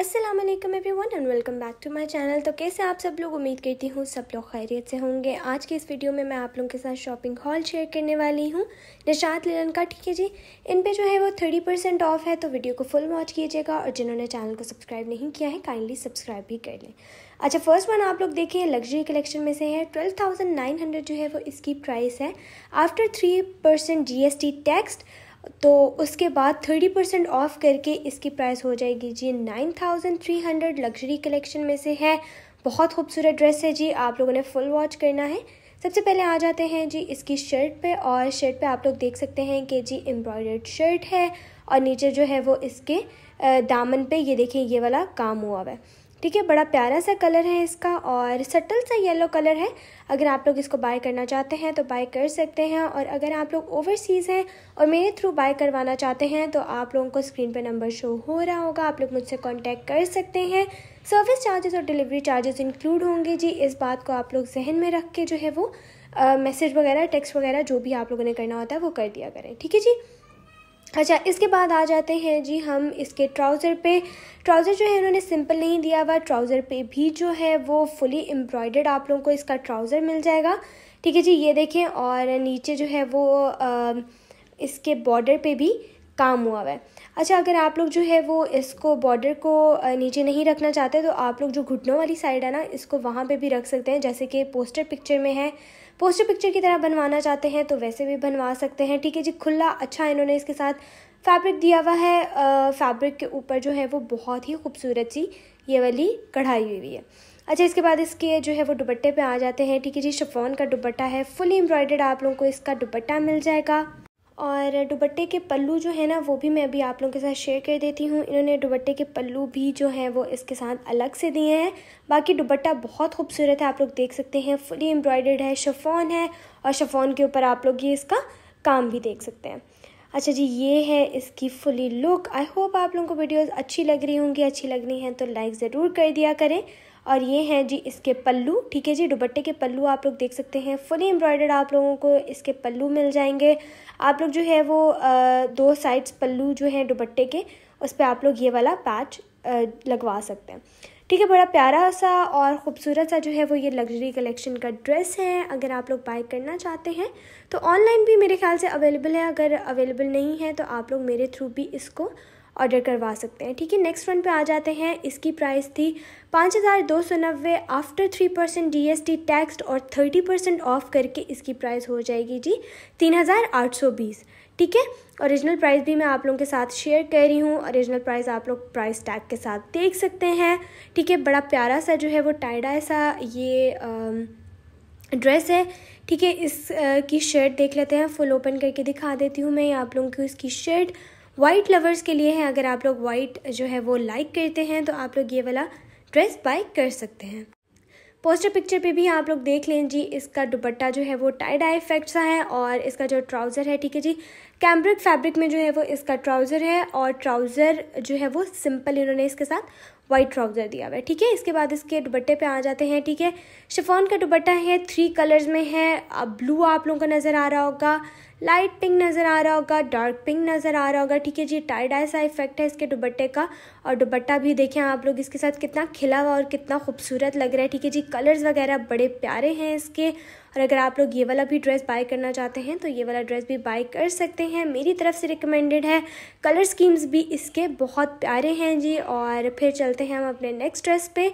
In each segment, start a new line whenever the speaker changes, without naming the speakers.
अस्सलाम वालेकुम everyone and welcome back to my channel तो कैसे आप सब लोग उम्मीद करती हूँ सब लोग खैरियत से होंगे आज के इस वीडियो में मैं आप लोगों के साथ शॉपिंग हॉल शेयर करने वाली हूँ निशात लेलन का ठीक है जी इन पे जो है वो थर्टी परसेंट ऑफ है तो वीडियो को फुल वॉच कीजिएगा और जिन्होंने चैनल को सब्सक्राइब नहीं किया है काइंडली सब्सक्राइब भी कर लें अच्छा फर्स्ट वन आप लोग देखिए लग्जरी कलेक्शन में से है ट्वेल्व थाउजेंड नाइन हंड्रेड जो है वो इसकी प्राइस है after three percent G S T tax तो उसके बाद थर्टी परसेंट ऑफ करके इसकी प्राइस हो जाएगी जी nine thousand three hundred luxury collection में से है बहुत खूबसूरत ड्रेस है जी आप लोगों ने फुल वॉच करना है सबसे पहले आ जाते हैं जी इसकी शर्ट पे और शर्ट पे आप लोग देख सकते हैं कि जी एम्ब्रॉयडर्ड शर्ट है और नीचे जो है वो इसके दामन पे ये देखिए ये वाला काम हुआ हुआ है ठीक है बड़ा प्यारा सा कलर है इसका और सटल सा येलो कलर है अगर आप लोग इसको बाय करना चाहते हैं तो बाय कर सकते हैं और अगर आप लोग ओवरसीज़ हैं और मेरे थ्रू बाय करवाना चाहते हैं तो आप लोगों को स्क्रीन पर नंबर शो हो रहा होगा आप लोग मुझसे कॉन्टैक्ट कर सकते हैं सर्विस चार्जेस और डिलीवरी चार्जेस इंक्लूड होंगे जी इस बात को आप लोग जहन में रख के जो है वो मैसेज वगैरह टेक्स्ट वगैरह जो भी आप लोगों ने करना होता है वो कर दिया करें ठीक है जी अच्छा इसके बाद आ जाते हैं जी हम इसके ट्राउज़र पे ट्राउज़र जो है उन्होंने सिंपल नहीं दिया हुआ ट्राउज़र पे भी जो है वो फुली एम्ब्रॉयडर्ड आप लोगों को इसका ट्राउज़र मिल जाएगा ठीक है जी ये देखें और नीचे जो है वो आ, इसके बॉर्डर पे भी काम हुआ हुआ है अच्छा अगर आप लोग जो है वो इसको बॉर्डर को नीचे नहीं रखना चाहते तो आप लोग जो घुटनों वाली साइड है ना इसको वहाँ पर भी रख सकते हैं जैसे कि पोस्टर पिक्चर में है पोस्टर पिक्चर की तरह बनवाना चाहते हैं तो वैसे भी बनवा सकते हैं ठीक है जी खुला अच्छा इन्होंने इसके साथ फैब्रिक दिया हुआ है फैब्रिक के ऊपर जो है वो बहुत ही खूबसूरत सी ये वाली कढ़ाई हुई हुई है अच्छा इसके बाद इसके जो है वो दुपट्टे पे आ जाते हैं ठीक है जी शफॉन का दुपट्टा है फुली एम्ब्रॉयडर्ड आप लोगों को इसका दुपट्टा मिल जाएगा और दुबट्टे के पल्लू जो है ना वो भी मैं अभी आप लोगों के साथ शेयर कर देती हूँ इन्होंने दुबट्टे के पल्लू भी जो हैं वो इसके साथ अलग से दिए हैं बाकी दुबट्टा बहुत खूबसूरत है आप लोग देख सकते हैं फुली एम्ब्रॉयडर्ड है शफोन है और शफोन के ऊपर आप लोग ये इसका काम भी देख सकते हैं अच्छा जी ये है इसकी फुली लुक आई होप आप लोगों को वीडियोज़ अच्छी लग रही होंगी अच्छी लगनी है तो लाइक ज़रूर कर दिया करें और ये हैं जी इसके पल्लू ठीक है जी दुबट्टे के पल्लू आप लोग देख सकते हैं फुली एम्ब्रॉयडर्ड आप लोगों को इसके पल्लू मिल जाएंगे आप लोग जो है वो आ, दो साइड्स पल्लू जो हैं दुबट्टे के उस पर आप लोग ये वाला पैच लगवा सकते हैं ठीक है बड़ा प्यारा सा और ख़ूबसूरत सा जो है वो ये लग्जरी कलेक्शन का ड्रेस है अगर आप लोग बाय करना चाहते हैं तो ऑनलाइन भी मेरे ख्याल से अवेलेबल है अगर अवेलेबल नहीं है तो आप लोग मेरे थ्रू भी इसको ऑर्डर करवा सकते हैं ठीक है नेक्स्ट वन पे आ जाते हैं इसकी प्राइस थी पाँच हज़ार दो सौ नब्बे after three percent G S T tax और थर्टी परसेंट ऑफ करके इसकी प्राइस हो जाएगी जी तीन हज़ार आठ सौ बीस ठीक है ओरिजिनल प्राइस भी मैं आप लोगों के साथ शेयर कर रही हूँ ओरिजिनल प्राइस आप लोग प्राइस टैग के साथ देख सकते हैं ठीक है बड़ा प्यारा सा जो है वो टाइडा सा ये ड्रेस है ठीक है इस आ, की शर्ट देख लेते हैं फुल ओपन करके दिखा देती हूँ मैं आप लोगों को इसकी शर्ट वाइट लवर्स के लिए है अगर आप लोग वाइट जो है वो लाइक करते हैं तो आप लोग ये वाला ड्रेस बाय कर सकते हैं पोस्टर पिक्चर पे भी आप लोग देख लें जी इसका दुपट्टा जो है वो टाइड आई इफेक्ट सा है और इसका जो ट्राउज़र है ठीक है जी कैम्ब्रिक फैब्रिक में जो है वो इसका ट्राउज़र है और ट्राउज़र जो है वो सिंपल इन्होंने इसके साथ वाइट ट्राउज़र दिया हुआ है ठीक है इसके बाद इसके दुबट्टे पे आ जाते हैं ठीक है शिफॉन का दुबट्टा है थ्री कलर्स में है अब ब्लू आप लोगों को नज़र आ रहा होगा लाइट पिंक नज़र आ रहा होगा डार्क पिंक नज़र आ रहा होगा ठीक है जी टाइड डाई सा इफेक्ट है इसके दुबट्टे का और दुबट्टा भी देखें आप लोग इसके साथ कितना खिला हुआ और कितना खूबसूरत लग रहा है ठीक है जी कलर्स वगैरह बड़े प्यारे हैं इसके और अगर आप लोग ये वाला भी ड्रेस बाय करना चाहते हैं तो ये वाला ड्रेस भी बाय कर सकते हैं मेरी तरफ से रिकमेंडेड है कलर स्कीम्स भी इसके बहुत प्यारे हैं जी और फिर चलते हैं हम अपने नेक्स्ट ड्रेस पे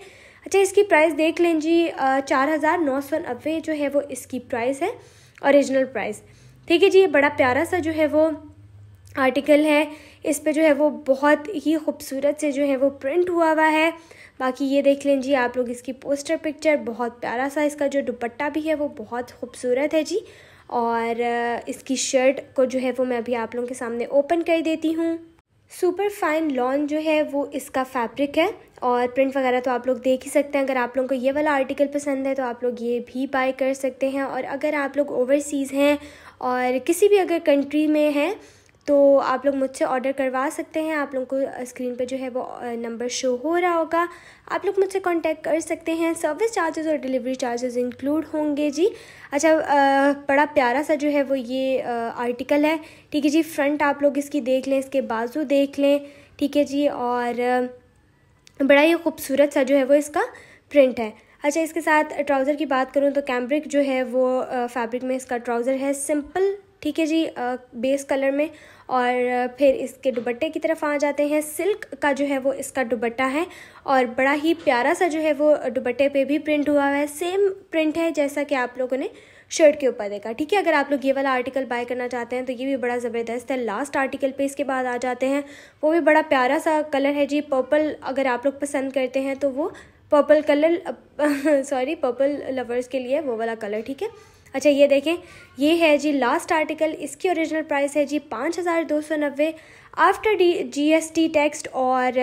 अच्छा इसकी प्राइस देख लें जी चार हज़ार नौ सौ नब्बे जो है वो इसकी प्राइस है औरिजिनल प्राइस ठीक है जी ये बड़ा प्यारा सा जो है वो आर्टिकल है इस पे जो है वो बहुत ही खूबसूरत से जो है वो प्रिंट हुआ हुआ है बाकी ये देख लें जी आप लोग इसकी पोस्टर पिक्चर बहुत प्यारा सा इसका जो दुपट्टा भी है वो बहुत खूबसूरत है जी और इसकी शर्ट को जो है वो मैं अभी आप लोगों के सामने ओपन कर देती हूँ सुपर फाइन लॉन जो है वो इसका फैब्रिक है और प्रिंट वगैरह तो आप लोग देख ही सकते हैं अगर आप लोगों को ये वाला आर्टिकल पसंद है तो आप लोग ये भी बाय कर सकते हैं और अगर आप लोग ओवरसीज़ हैं और किसी भी अगर कंट्री में हैं तो आप लोग मुझसे ऑर्डर करवा सकते हैं आप लोगों को स्क्रीन पे जो है वो नंबर शो हो रहा होगा आप लोग मुझसे कांटेक्ट कर सकते हैं सर्विस चार्जेस और डिलीवरी चार्जेस इंक्लूड होंगे जी अच्छा बड़ा प्यारा सा जो है वो ये आर्टिकल है ठीक है जी फ्रंट आप लोग इसकी देख लें इसके बाजू देख लें ठीक है जी और बड़ा ही खूबसूरत सा जो है वो इसका प्रिंट है अच्छा इसके साथ ट्राउज़र की बात करूँ तो कैम्ब्रिक जो है वो फैब्रिक में इसका ट्राउज़र है सिंपल ठीक है जी बेस कलर में और फिर इसके दुबट्टे की तरफ आ जाते हैं सिल्क का जो है वो इसका दुबट्टा है और बड़ा ही प्यारा सा जो है वो दुबट्टे पे भी प्रिंट हुआ है सेम प्रिंट है जैसा कि आप लोगों ने शर्ट के ऊपर देखा ठीक है अगर आप लोग ये वाला आर्टिकल बाय करना चाहते हैं तो ये भी बड़ा ज़बरदस्त है लास्ट आर्टिकल पे इसके बाद आ जाते हैं वो भी बड़ा प्यारा सा कलर है जी पर्पल अगर आप लोग पसंद करते हैं तो वो purple colour sorry purple lovers के लिए वो वाला कलर ठीक है अच्छा ये देखें ये है जी लास्ट आर्टिकल इसकी ओरिजिनल प्राइस है जी पाँच हज़ार दो सौ नब्बे after D G S T tax और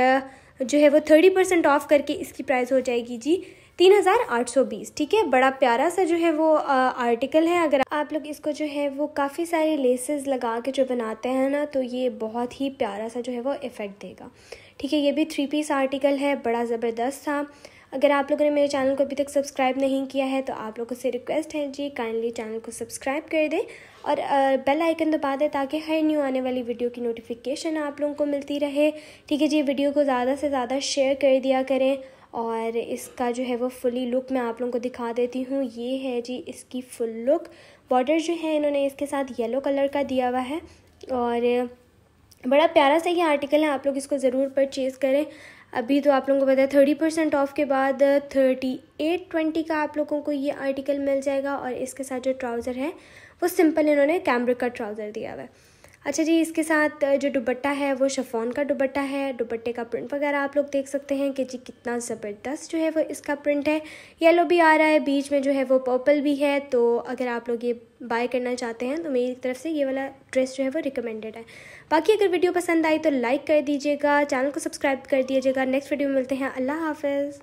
जो है वो थर्टी परसेंट ऑफ करके इसकी प्राइस हो जाएगी जी तीन हज़ार आठ सौ बीस ठीक है बड़ा प्यारा सा जो है वो आ, आर्टिकल है अगर आप लोग इसको जो है वो काफ़ी सारे लेसेस लगा के जो बनाते हैं ना तो ये बहुत ही प्यारा सा जो है वो इफ़ेक्ट देगा ठीक है ये भी थ्री पीस आर्टिकल है बड़ा ज़बरदस्त था अगर आप लोगों ने मेरे चैनल को अभी तक सब्सक्राइब नहीं किया है तो आप लोगों से रिक्वेस्ट है जी काइंडली चैनल को सब्सक्राइब कर दें और बेल आइकन दबा दें ताकि हर न्यू आने वाली वीडियो की नोटिफिकेशन आप लोगों को मिलती रहे ठीक है जी वीडियो को ज़्यादा से ज़्यादा शेयर कर दिया करें और इसका जो है वो फुली लुक मैं आप लोगों को दिखा देती हूँ ये है जी इसकी फुल लुक बॉर्डर जो है इन्होंने इसके साथ येलो कलर का दिया हुआ है और बड़ा प्यारा सा ये आर्टिकल है आप लोग इसको ज़रूर परचेज़ करें अभी तो आप लोगों को पता है थर्टी परसेंट ऑफ के बाद थर्टी एट ट्वेंटी का आप लोगों को ये आर्टिकल मिल जाएगा और इसके साथ जो ट्राउज़र है वो सिंपल इन्होंने कैमरे का ट्राउज़र दिया हुआ है अच्छा जी इसके साथ जो दुपट्टा है वो शफोन का दुपट्टा है दुपट्टे का प्रिंट वगैरह आप लोग देख सकते हैं कि जी कितना ज़बरदस्त जो है वो इसका प्रिंट है येलो भी आ रहा है बीच में जो है वो पर्पल भी है तो अगर आप लोग ये बाय करना चाहते हैं तो मेरी तरफ से ये वाला ड्रेस जो है वो रिकमेंडेड है बाकी अगर वीडियो पसंद आई तो लाइक कर दीजिएगा चैनल को सब्सक्राइब कर दीजिएगा नेक्स्ट वीडियो में मिलते हैं अल्लाह हाफिज़